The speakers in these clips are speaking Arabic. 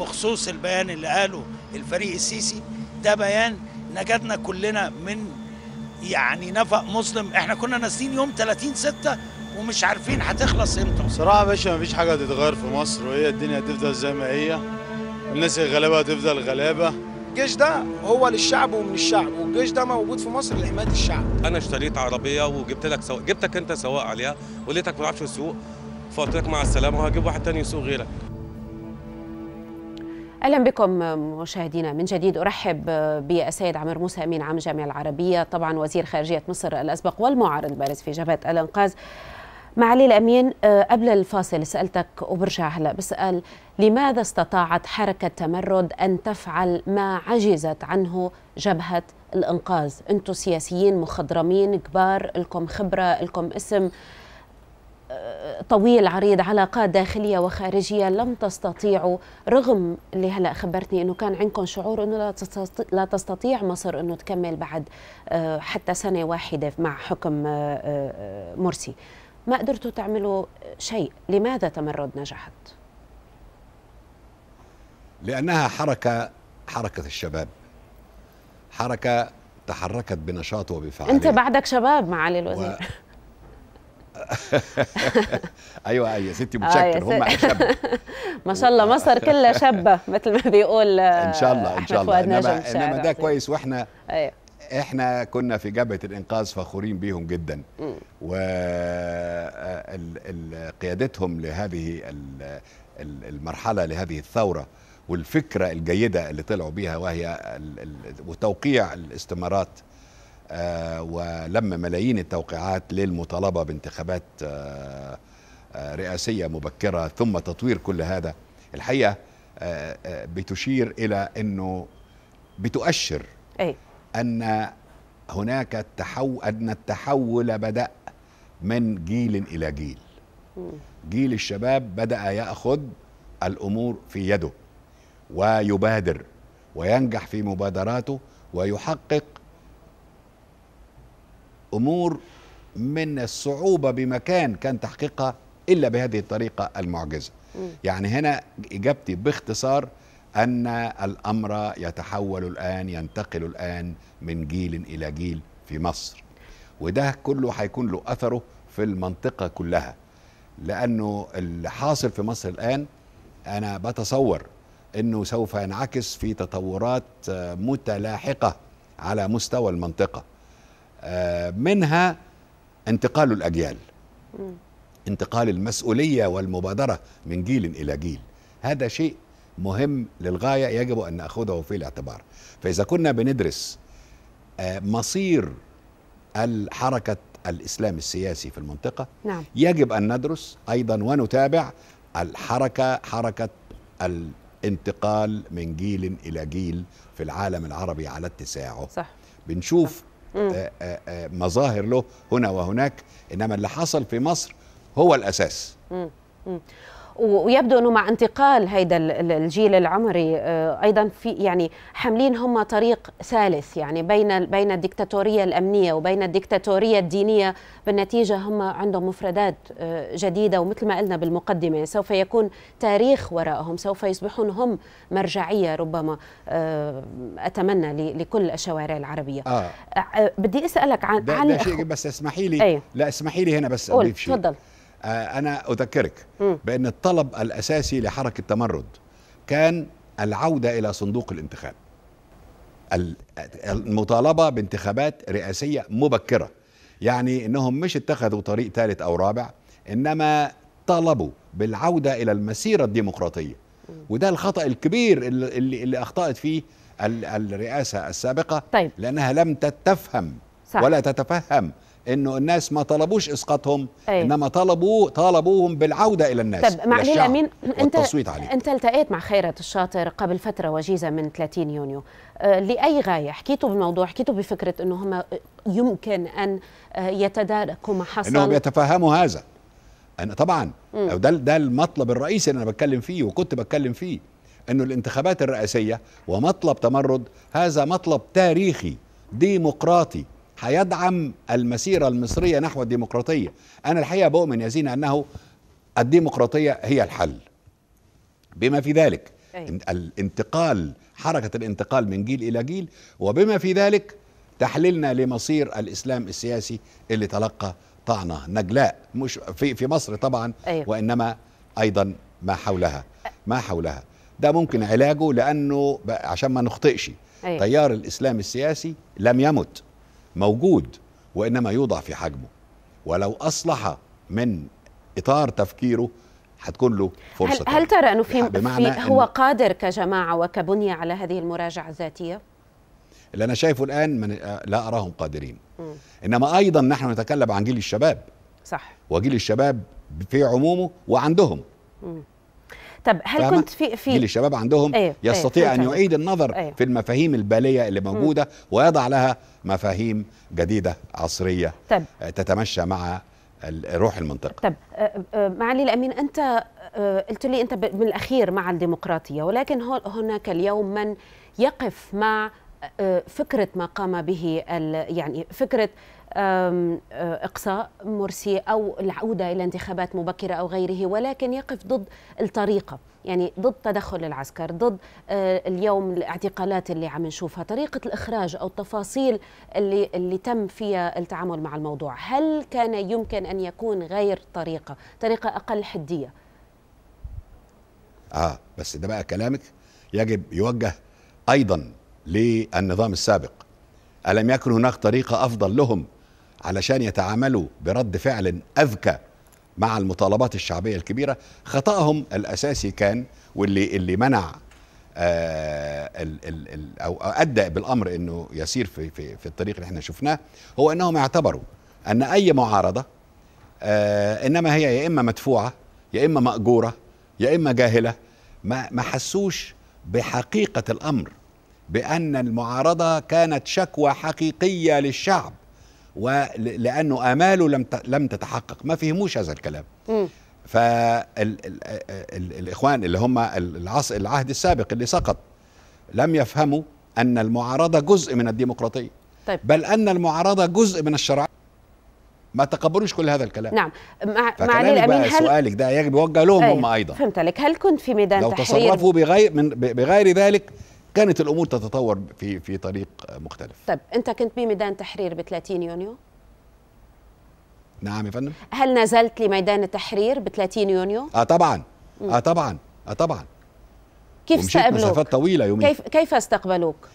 بخصوص البيان اللي قاله الفريق السيسي ده بيان نجدنا كلنا من يعني نفق مسلم احنا كنا نازلين يوم 30 6 ومش عارفين هتخلص امتى بصراحه يا باشا مفيش حاجه هتتغير في مصر وهي الدنيا هتفضل زي ما هي الناس الغلابه هتفضل غلابه الجيش ده هو للشعب ومن الشعب والجيش ده موجود في مصر لحمايه الشعب انا اشتريت عربيه وجبت لك سواق جبتك انت سواق عليها وليتك ما تعرفش السوق فقلت لك مع السلامه وهجيب واحد تاني يسوق غيرك اهلا بكم مشاهدينا من جديد ارحب بالسيد عمر موسى امين عام الجامعه العربيه طبعا وزير خارجيه مصر الاسبق والمعارض البارز في جبهه الانقاذ معالي الامين قبل الفاصل سالتك وبرجع هلا بسال لماذا استطاعت حركه تمرد ان تفعل ما عجزت عنه جبهه الانقاذ انتم سياسيين مخضرمين كبار لكم خبره لكم اسم طويل عريض علاقات داخليه وخارجيه لم تستطيعوا رغم اللي هلا خبرتني انه كان عندكم شعور انه لا لا تستطيع مصر انه تكمل بعد آه، حتى سنه واحده مع حكم آه، آه، مرسي ما قدرتوا تعملوا شيء لماذا تمرد نجحت لانها حركه حركه الشباب حركه تحركت بنشاط وبفعاليه انت بعدك شباب معالي الوزير و... ايوه, أيوة، آه، يا ستي متشكر هم شبه ما شاء الله مصر كلها شابه مثل ما بيقول آه، ان شاء الله ان شاء الله انما انما ده كويس واحنا أيوة. احنا كنا في جبهه الانقاذ فخورين بيهم جدا وقيادتهم آه، لهذه المرحله لهذه الثوره والفكره الجيده اللي طلعوا بيها وهي وتوقيع الاستمارات آه، ولم ملايين التوقيعات للمطالبة بانتخابات آه، آه، رئاسية مبكرة ثم تطوير كل هذا الحقيقة بتشير إلى أنه بتؤشر أي. أن هناك التحول أن التحول بدأ من جيل إلى جيل جيل الشباب بدأ يأخذ الأمور في يده ويبادر وينجح في مبادراته ويحقق امور من الصعوبه بمكان كان تحقيقها الا بهذه الطريقه المعجزه يعني هنا اجابتي باختصار ان الامر يتحول الان ينتقل الان من جيل الى جيل في مصر وده كله هيكون له اثره في المنطقه كلها لانه اللي حاصل في مصر الان انا بتصور انه سوف ينعكس في تطورات متلاحقه على مستوى المنطقه آه، منها انتقال الأجيال انتقال المسؤولية والمبادرة من جيل إلى جيل هذا شيء مهم للغاية يجب أن نأخذه في الاعتبار فإذا كنا بندرس آه، مصير الحركة الإسلام السياسي في المنطقة نعم. يجب أن ندرس أيضا ونتابع الحركة حركة الانتقال من جيل إلى جيل في العالم العربي على اتساعه صح. بنشوف صح. آه، آه، آه، مظاهر له هنا وهناك انما اللي حصل في مصر هو الاساس ويبدو انه مع انتقال هيدا الجيل العمري آه، ايضا في يعني حاملين هم طريق ثالث يعني بين بين الدكتاتوريه الامنيه وبين الدكتاتوريه الدينيه بالنتيجه هم عندهم مفردات آه، جديده ومثل ما قلنا بالمقدمه سوف يكون تاريخ وراءهم سوف يصبحون هم مرجعيه ربما آه، اتمنى لكل الشوارع العربيه آه. بدي اسالك عن ده عن ده شيء بس اسمحي لي أيه؟ لا اسمحي لي هنا بس اضيف شيء تفضل آه، انا اذكرك بان الطلب الاساسي لحركه تمرد كان العوده الى صندوق الانتخاب المطالبه بانتخابات رئاسيه مبكره يعني انهم مش اتخذوا طريق ثالث او رابع انما طالبوا بالعوده الى المسيره الديمقراطيه وده الخطا الكبير اللي, اللي اخطات فيه الرئاسه السابقه طيب. لانها لم تتفهم صح. ولا تتفهم انه الناس ما طلبوش اسقاطهم أيه. انما طلبوا طالبوهم بالعوده الى الناس طب معلي الامين انت عليه. انت التقيت مع خيرت الشاطر قبل فتره وجيزه من 30 يونيو آه لاي غايه حكيتوا بالموضوع حكيتوا بفكره انه هم يمكن ان أه، يتداركوا ما حصل انهم يتفهموا هذا انا طبعا مم. ده ده المطلب الرئيسي اللي انا بتكلم فيه وكنت بتكلم فيه انه الانتخابات الرئاسيه ومطلب تمرد هذا مطلب تاريخي ديمقراطي هيدعم المسيرة المصرية نحو الديمقراطية أنا الحقيقة بؤمن يا زينة أنه الديمقراطية هي الحل بما في ذلك الانتقال حركة الانتقال من جيل إلى جيل وبما في ذلك تحليلنا لمصير الإسلام السياسي اللي تلقى طعنة نجلاء مش في, في مصر طبعا أيوة. وإنما أيضا ما حولها ما حولها ده ممكن علاجه لأنه عشان ما نخطئش أيوة. تيار الإسلام السياسي لم يمت موجود وإنما يوضع في حجمه ولو أصلح من إطار تفكيره هتكون له فرصة هل, هل ترى أنه في, في هو إن قادر كجماعة وكبنية على هذه المراجعة الذاتية؟ اللي أنا شايفه الآن من لا أراهم قادرين م. إنما أيضا نحن نتكلم عن جيل الشباب صح وجيل الشباب في عمومه وعندهم م. طب هل كنت في في جيل الشباب عندهم أيوه. يستطيع أيوه. ان يعيد النظر أيوه. في المفاهيم الباليه اللي موجوده ويضع لها مفاهيم جديده عصريه طب آه، تتمشى مع روح المنطقه طب آه، آه، معالي الامين انت قلت لي انت بالاخير مع الديمقراطيه ولكن هناك اليوم من يقف مع فكره ما قام به يعني فكره أه، إقصاء مرسي أو العودة إلى انتخابات مبكرة أو غيره ولكن يقف ضد الطريقة يعني ضد تدخل العسكر ضد أه، اليوم الاعتقالات اللي عم نشوفها طريقة الإخراج أو التفاصيل اللي, اللي تم فيها التعامل مع الموضوع هل كان يمكن أن يكون غير طريقة طريقة أقل حدية آه بس ده بقى كلامك يجب يوجه أيضا للنظام السابق ألم يكن هناك طريقة أفضل لهم علشان يتعاملوا برد فعل أذكى مع المطالبات الشعبية الكبيرة خطأهم الأساسي كان واللي اللي منع آه الـ الـ الـ أو أدى بالأمر أنه يسير في, في, في الطريق اللي احنا شفناه هو أنهم اعتبروا أن أي معارضة آه إنما هي يا إما مدفوعة يا إما مأجورة يا إما جاهلة ما, ما حسوش بحقيقة الأمر بأن المعارضة كانت شكوى حقيقية للشعب ولانه اماله لم لم تتحقق ما فهموش هذا الكلام فالاخوان اللي هم العصر العهد السابق اللي سقط لم يفهموا ان المعارضه جزء من الديمقراطيه طيب. بل ان المعارضه جزء من الشرعيه ما تقبلوش كل هذا الكلام نعم مع معالي الامين هل سؤالك ده يجب يوجه لهم أيه. هم ايضا فهمت لك هل كنت في ميدان لو تحرير لو تصرفوا بغير من بغير ذلك كانت الامور تتطور في في طريق مختلف طيب انت كنت بميدان تحرير ب 30 يونيو نعم يا فندم هل نزلت لميدان التحرير ب 30 يونيو اه طبعا اه طبعا اه طبعا كيف استقبلوك مسافات طويله يومين كيف كيف استقبلوك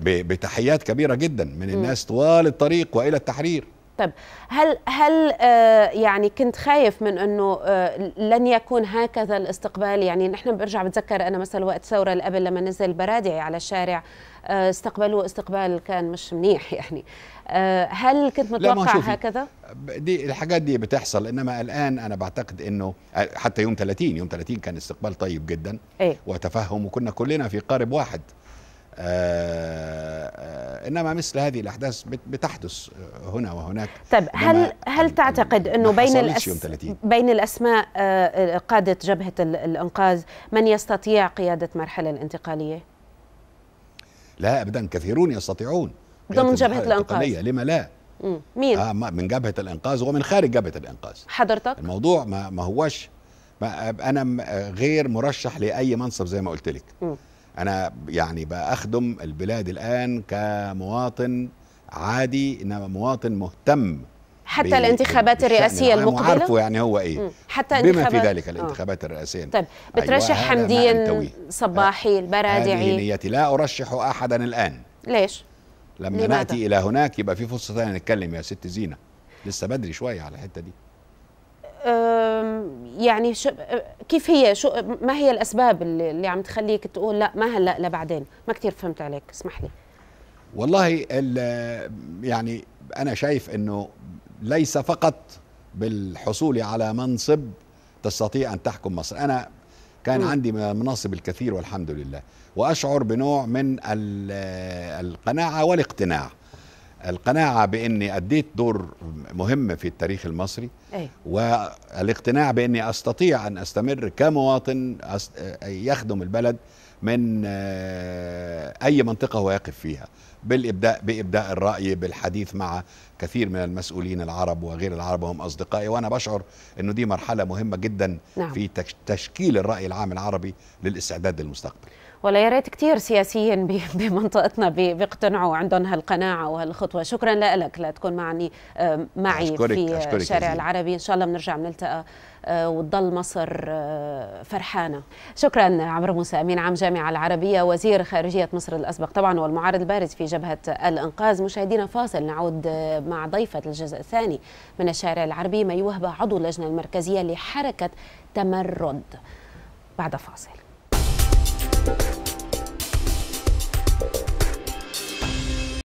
بتحيات كبيره جدا من الناس طوال الطريق والى التحرير طيب هل هل آه، يعني كنت خايف من انه آه، لن يكون هكذا الاستقبال يعني نحن برجع بتذكر انا مثلا وقت ثوره اللي قبل لما نزل برادعي على الشارع آه، استقبلوه استقبال كان مش منيح يعني هل كنت متوقع هكذا؟ دي الحاجات دي بتحصل انما الان انا بعتقد انه حتى يوم 30 يوم 30 كان استقبال طيب جدا ايه؟ وتفهم وكنا كلنا في قارب واحد آه، آه، انما مثل هذه الاحداث بتحدث آه، هنا وهناك طيب هل هل تعتقد انه بين الأس بين الاسماء قاده جبهه الانقاذ من يستطيع قياده مرحله الانتقاليه؟ لا ابدا كثيرون يستطيعون ضمن جبهه الانقاذ لما لا؟ مين؟ آه من جبهه الانقاذ ومن خارج جبهه الانقاذ حضرتك الموضوع ما ما هوش ما انا غير مرشح لاي منصب زي ما قلت لك انا يعني باخدم البلاد الان كمواطن عادي انما مواطن مهتم حتى الانتخابات الرئاسيه المقبله عارفه يعني هو ايه حتى بما في ذلك آه. الانتخابات أوه. الرئاسيه طيب أيوة، بترشح أيوة حمدي أه. صباحي البرادعي هذه نيتي لا ارشح احدا الان ليش لما لماذا؟ ناتي الى هناك يبقى في فرصه ثانيه نتكلم يا ست زينه لسه بدري شويه على الحته دي يعني شو كيف هي شو ما هي الاسباب اللي, اللي عم تخليك تقول لا ما هلا لا بعدين ما كثير فهمت عليك اسمح لي والله يعني انا شايف انه ليس فقط بالحصول على منصب تستطيع ان تحكم مصر انا كان م. عندي مناصب الكثير والحمد لله واشعر بنوع من القناعه والاقتناع القناعة بأني أديت دور مهم في التاريخ المصري أي. والاقتناع بأني أستطيع أن أستمر كمواطن يخدم البلد من آه، أي منطقة هو يقف فيها بالإبداء بإبداء الرأي بالحديث مع كثير من المسؤولين العرب وغير العرب وهم أصدقائي وأنا بشعر أنه دي مرحلة مهمة جدا نعم. في تشكيل الرأي العام العربي للاستعداد للمستقبل ولا يا ريت كثير سياسيين بمنطقتنا بيقتنعوا عندهم هالقناعه وهالخطوه شكرا لك لتكون معني معي أشكرك في أشكرك الشارع كثير. العربي ان شاء الله بنرجع بنلتقى آه، وتضل مصر آه، فرحانه شكرا عمرو موسى امين عام جامعه العربيه وزير خارجيه مصر الاسبق طبعا والمعارض البارز في جبهه الانقاذ مشاهدينا فاصل نعود آه، مع ضيفه الجزء الثاني من الشارع العربي ما يوهب عضو اللجنه المركزيه لحركه تمرد بعد فاصل you